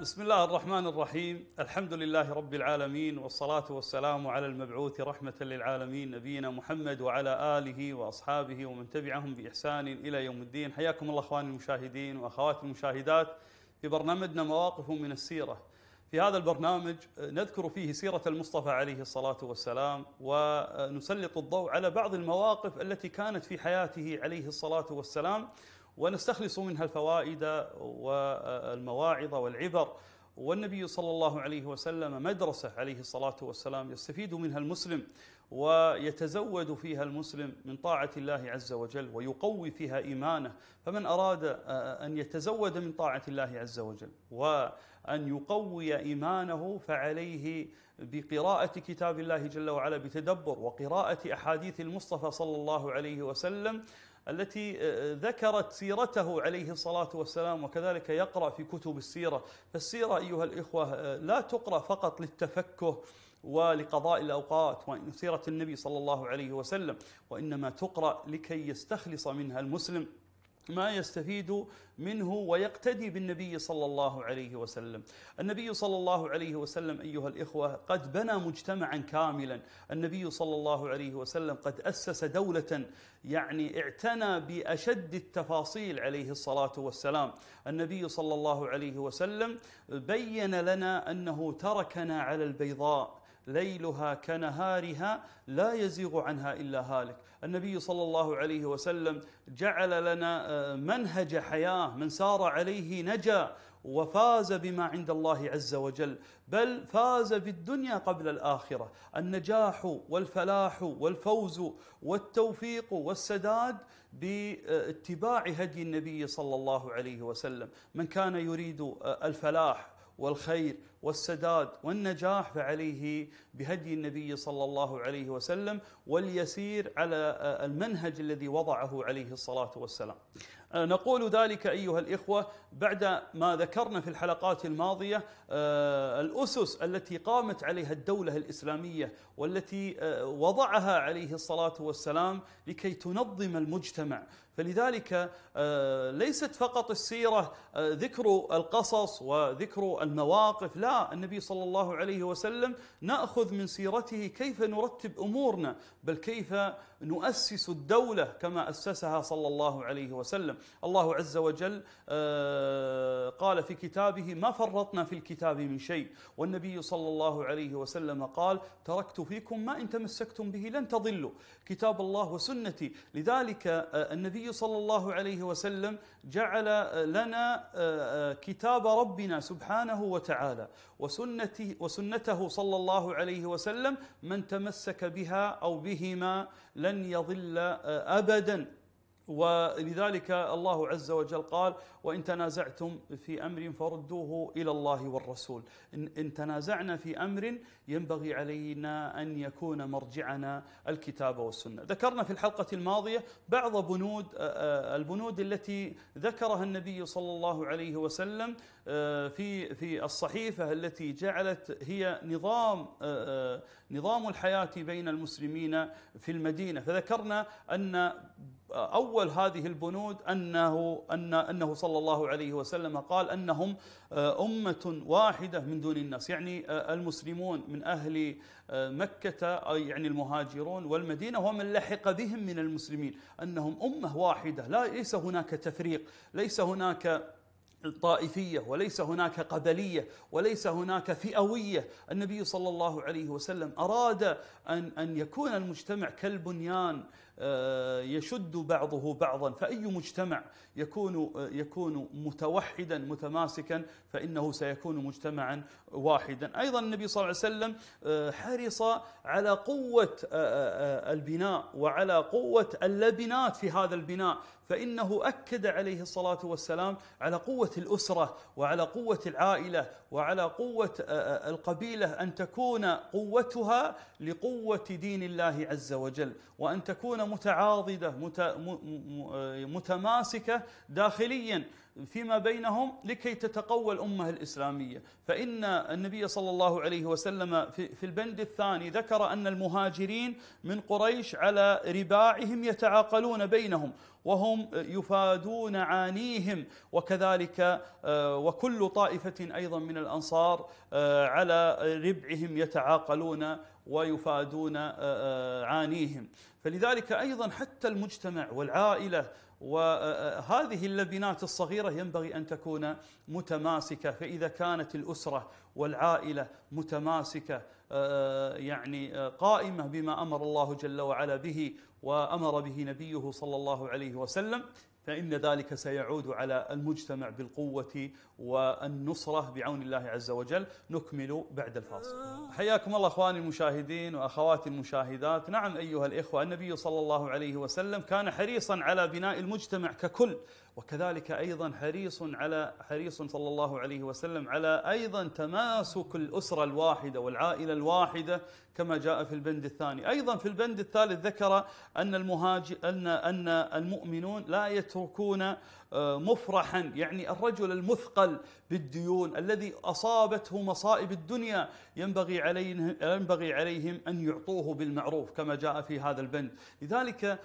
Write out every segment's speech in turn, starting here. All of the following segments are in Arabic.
بسم الله الرحمن الرحيم الحمد لله رب العالمين والصلاة والسلام على المبعوث رحمة للعالمين نبينا محمد وعلى آله وأصحابه ومن تبعهم بإحسان إلى يوم الدين حياكم الله أخواني المشاهدين وأخواتي المشاهدات في برنامجنا مواقف من السيرة في هذا البرنامج نذكر فيه سيرة المصطفى عليه الصلاة والسلام ونسلط الضوء على بعض المواقف التي كانت في حياته عليه الصلاة والسلام ونستخلص منها الفوائد والمواعظ والعبر والنبي صلى الله عليه وسلم مدرسة عليه الصلاة والسلام يستفيد منها المسلم ويتزود فيها المسلم من طاعة الله عز وجل ويقوي فيها إيمانه فمن أراد أن يتزود من طاعة الله عز وجل وأن يقوي إيمانه فعليه بقراءة كتاب الله جل وعلا بتدبر وقراءة أحاديث المصطفى صلى الله عليه وسلم التي آه، آه، ذكرت سيرته عليه الصلاة والسلام وكذلك يقرأ في كتب السيرة فالسيرة أيها الإخوة آه، لا تقرأ فقط للتفكه ولقضاء الأوقات وسيرة النبي صلى الله عليه وسلم وإنما تقرأ لكي يستخلص منها المسلم ما يستفيد منه ويقتدي بالنبي صلى الله عليه وسلم. النبي صلى الله عليه وسلم ايها الاخوه قد بنى مجتمعا كاملا، النبي صلى الله عليه وسلم قد اسس دوله يعني اعتنى باشد التفاصيل عليه الصلاه والسلام، النبي صلى الله عليه وسلم بين لنا انه تركنا على البيضاء ليلها كنهارها لا يزيغ عنها إلا هالك النبي صلى الله عليه وسلم جعل لنا آه، منهج حياة من سار عليه نجا وفاز بما عند الله عز وجل بل فاز بالدنيا قبل الآخرة النجاح والفلاح والفوز والتوفيق والسداد باتباع هدي النبي صلى الله عليه وسلم من كان يريد آه، الفلاح والخير والسداد والنجاح فعليه بهدي النبي صلى الله عليه وسلم واليسير على المنهج الذي وضعه عليه الصلاه والسلام. آه، نقول ذلك ايها الاخوه بعد ما ذكرنا في الحلقات الماضيه آه، الاسس التي قامت عليها الدوله الاسلاميه والتي آه، وضعها عليه الصلاه والسلام لكي تنظم المجتمع فلذلك ليست فقط السيره ذكر القصص وذكر المواقف لا النبي صلى الله عليه وسلم ناخذ من سيرته كيف نرتب امورنا بل كيف نؤسس الدولة كما أسسها صلى الله عليه وسلم الله عز وجل آه، قال في كتابه ما فرطنا في الكتاب من شيء والنبي صلى الله عليه وسلم قال تركت فيكم ما إن تمسكتم به لن تضلوا كتاب الله وسنتي لذلك آه، النبي صلى الله عليه وسلم جعل لنا آه، كتاب ربنا سبحانه وتعالى وسنته وسنته صلى الله عليه وسلم من تمسك بها أو بهما لن لن يضل آه, ابدا ولذلك الله عز وجل قال وإن تنازعتم في أمر فردوه إلى الله والرسول إن تنازعنا في أمر ينبغي علينا أن يكون مرجعنا الكتاب والسنة ذكرنا في الحلقة الماضية بعض بنود البنود التي ذكرها النبي صلى الله عليه وسلم في في الصحيفة التي جعلت هي نظام نظام الحياة بين المسلمين في المدينة فذكرنا أن اول هذه البنود انه ان انه صلى الله عليه وسلم قال انهم آه، امه واحده من دون الناس، يعني آه، المسلمون من اهل آه، مكه اي يعني المهاجرون والمدينه ومن لحق بهم من المسلمين، انهم امه واحده، لا ليس هناك تفريق، ليس هناك طائفية وليس هناك قبلية وليس هناك فئوية النبي صلى الله عليه وسلم أراد أن, أن يكون المجتمع كالبنيان آه، يشد بعضه بعضا فأي مجتمع يكون آه، يكون متوحدا متماسكا فإنه سيكون مجتمعا واحدا أيضا النبي صلى الله عليه وسلم آه، حرص على قوة البناء وعلى قوة اللبنات في هذا البناء فإنه أكد عليه الصلاة والسلام على قوة الأسرة وعلى قوة العائلة وعلى قوة القبيلة أن تكون قوتها لقوة دين الله عز وجل وأن تكون متعاضده مت... آه، متماسكه داخليا فيما بينهم لكي تتقوى الامه الاسلاميه، فان النبي صلى الله عليه وسلم في, في البند الثاني ذكر ان المهاجرين من قريش على رباعهم يتعاقلون بينهم وهم يفادون عانيهم وكذلك آه، وكل طائفه ايضا من الانصار آه، على ربعهم يتعاقلون ويفادون عانيهم فلذلك ايضا حتى المجتمع والعائله وهذه اللبنات الصغيره ينبغي ان تكون متماسكه فاذا كانت الاسره والعائله متماسكه آه، يعني آه، قائمه بما امر الله جل وعلا به وامر به نبيه صلى الله عليه وسلم فإن ذلك سيعود على المجتمع بالقوة والنصرة بعون الله عز وجل نكمل بعد الفاصل حياكم الله أخواني المشاهدين وأخواتي المشاهدات نعم أيها الإخوة النبي صلى الله عليه وسلم كان حريصا على بناء المجتمع ككل وكذلك أيضا حريص على حريص صلى الله عليه وسلم على أيضا تماسك الأسرة الواحدة والعائلة الواحدة كما جاء في البند الثاني أيضا في البند الثالث ذكر أن المهاجر أن أن المؤمنون لا يتركون آه، مفرحا يعني الرجل المثقل بالديون الذي أصابته مصائب الدنيا ينبغي عليهم, ينبغي عليهم أن يعطوه بالمعروف كما جاء في هذا البند لذلك آه،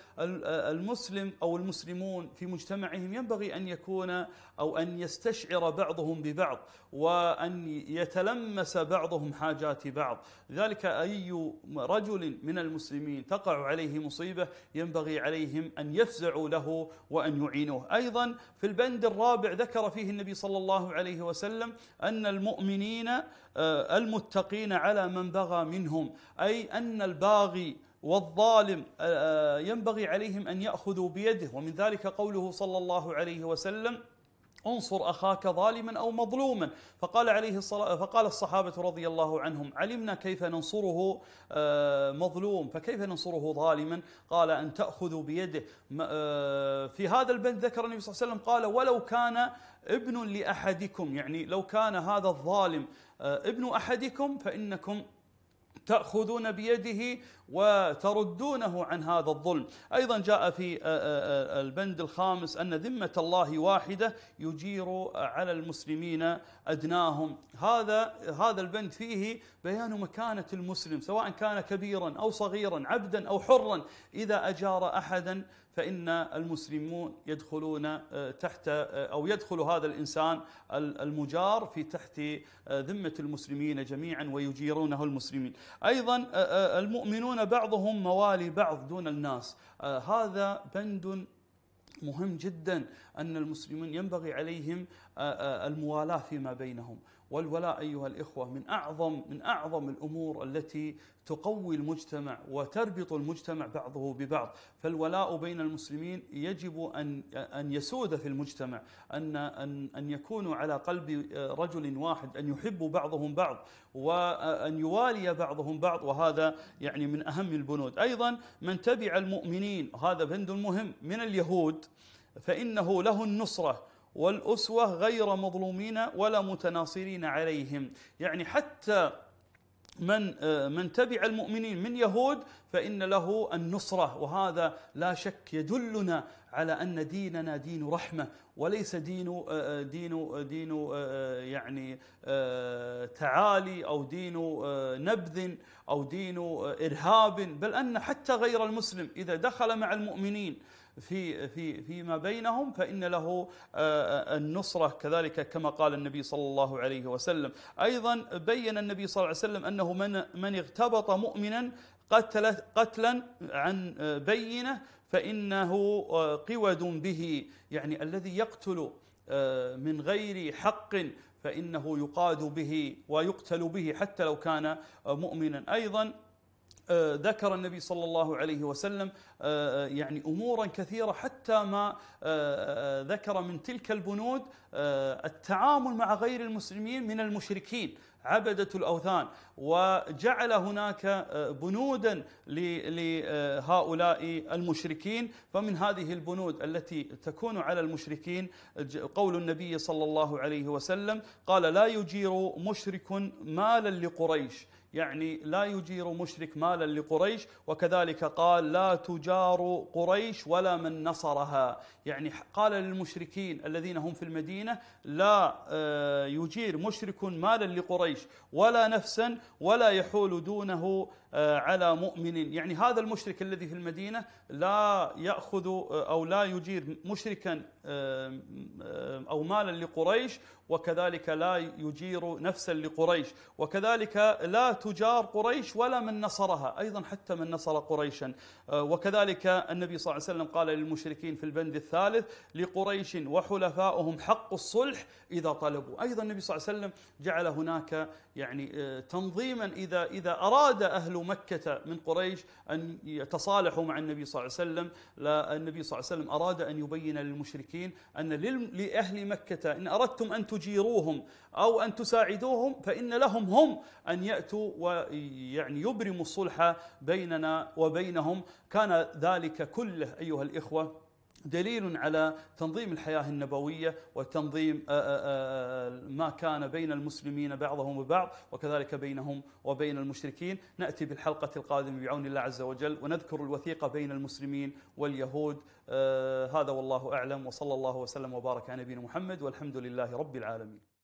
المسلم أو المسلمون في مجتمعهم ينبغي أن يكون أو أن يستشعر بعضهم ببعض وأن يتلمس بعضهم حاجات بعض لذلك أي رجل من المسلمين تقع عليه مصيبة ينبغي عليهم أن يفزعوا له وأن يعينوه أيضا في البند الرابع ذكر فيه النبي صلى الله عليه وسلم أن المؤمنين آه، المتقين على من بغى منهم أي أن الباغي والظالم آه، آه، ينبغي عليهم أن يأخذوا بيده ومن ذلك قوله صلى الله عليه وسلم انصر اخاك ظالما او مظلوما فقال عليه الصلاه فقال الصحابه رضي الله عنهم علمنا كيف ننصره آه، مظلوم فكيف ننصره ظالما قال ان تاخذ بيده آه، في هذا البند ذكر النبي صلى الله عليه وسلم قال ولو كان ابن لاحدكم يعني لو كان هذا الظالم آه، ابن احدكم فانكم تاخذون بيده وتردونه عن هذا الظلم ايضا جاء في آه، آه، آه، البند الخامس ان ذمه الله واحده يجير على المسلمين ادناهم هذا هذا البند فيه بيان مكانه المسلم سواء كان كبيرا او صغيرا عبدا او حرا اذا اجار احدا فإن المسلمون يدخلون آه، تحت آه، أو يدخل هذا الإنسان المجار في تحت آه، ذمة المسلمين جميعا ويجيرونه المسلمين أيضا المؤمنون بعضهم موالي بعض دون الناس هذا بند مهم جدا أن المسلمين ينبغي عليهم الموالاة فيما بينهم والولاء ايها الاخوه من اعظم من اعظم الامور التي تقوي المجتمع وتربط المجتمع بعضه ببعض، فالولاء بين المسلمين يجب ان ان يسود في المجتمع، ان ان ان يكونوا على قلب آه، رجل واحد، ان يحبوا بعضهم بعض وان آه، يوالي بعضهم بعض وهذا يعني من اهم البنود، ايضا من تبع المؤمنين هذا بند مهم من اليهود فانه له النصره والأسوة غير مظلومين ولا متناصرين عليهم يعني حتى من آه، من تبع المؤمنين من يهود فإن له النصرة وهذا لا شك يدلنا على أن ديننا دين رحمة وليس دين آه، آه، دين دين يعني تعالي أو دين نبذ أو دين إرهاب بل أن حتى غير المسلم إذا دخل مع المؤمنين في في فيما بينهم فإن له آه، آه، النصرة كذلك كما قال النبي صلى الله عليه وسلم أيضا بين النبي صلى الله عليه وسلم أنه من, من اغتبط مؤمنا قتل قتلا عن آه، بينه فإنه قود به يعني الذي يقتل من غير حق فإنه يقاد به ويقتل به حتى لو كان مؤمنا أيضا آه، ذكر النبي صلى الله عليه وسلم آه، آه، يعني امورا كثيره حتى ما ذكر من تلك البنود التعامل مع غير المسلمين من المشركين عبدة الأوثان وجعل هناك بنودا لهؤلاء المشركين فمن هذه البنود التي تكون على المشركين قول النبي صلى الله عليه وسلم قال لا يجير مشرك مالا لقريش يعني لا يجير مشرك مالا لقريش وكذلك قال لا تجار قريش ولا من نصرها يعني قال للمشركين الذين هم في المدينة لا آه، يجير مشرك مالا لقريش ولا نفسا ولا يحول دونه آه، على مؤمن يعني هذا المشرك الذي في المدينة لا يأخذ آه، أو لا يجير مشركا أو مالا لقريش وكذلك لا يجير نفسا لقريش وكذلك لا تجار قريش ولا من نصرها أيضا حتى من نصر قريشا آه، وكذلك النبي صلى الله عليه وسلم قال للمشركين في البند الثالث لقريش وحلفائهم حق الصلح إذا طلبوا أيضا النبي صلى الله عليه وسلم جعل هناك يعني آه، تنظيما إذا إذا أراد أهل مكة من قريش أن يتصالحوا مع النبي صلى الله عليه وسلم لا النبي صلى الله عليه وسلم أراد أن يبين للمشركين أن لأهل مكة إن أردتم أن تجيروهم أو أن تساعدوهم فإن لهم هم أن يأتوا ويعني يبرموا الصلح بيننا وبينهم كان ذلك كله أيها الإخوة دليل على تنظيم الحياة النبوية وتنظيم آه، آه، آه، ما كان بين المسلمين بعضهم وبعض وكذلك بينهم وبين المشركين نأتي بالحلقة القادمة بعون الله عز وجل ونذكر الوثيقة بين المسلمين واليهود هذا والله أعلم وصلى الله وسلم وبارك على نبينا محمد والحمد لله رب العالمين